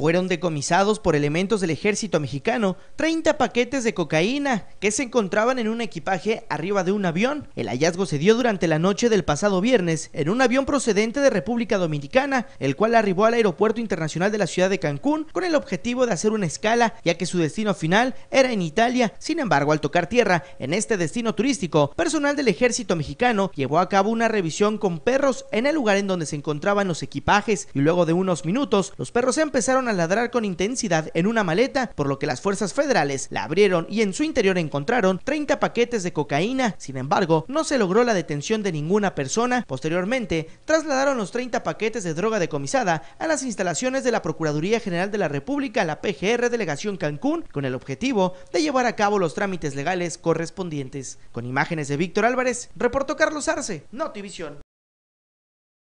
Fueron decomisados por elementos del ejército mexicano 30 paquetes de cocaína que se encontraban en un equipaje arriba de un avión. El hallazgo se dio durante la noche del pasado viernes en un avión procedente de República Dominicana, el cual arribó al Aeropuerto Internacional de la ciudad de Cancún con el objetivo de hacer una escala, ya que su destino final era en Italia. Sin embargo, al tocar tierra en este destino turístico, personal del ejército mexicano llevó a cabo una revisión con perros en el lugar en donde se encontraban los equipajes y luego de unos minutos los perros empezaron a ladrar con intensidad en una maleta, por lo que las fuerzas federales la abrieron y en su interior encontraron 30 paquetes de cocaína. Sin embargo, no se logró la detención de ninguna persona. Posteriormente, trasladaron los 30 paquetes de droga decomisada a las instalaciones de la Procuraduría General de la República, la PGR Delegación Cancún, con el objetivo de llevar a cabo los trámites legales correspondientes. Con imágenes de Víctor Álvarez, reportó Carlos Arce, Notivisión.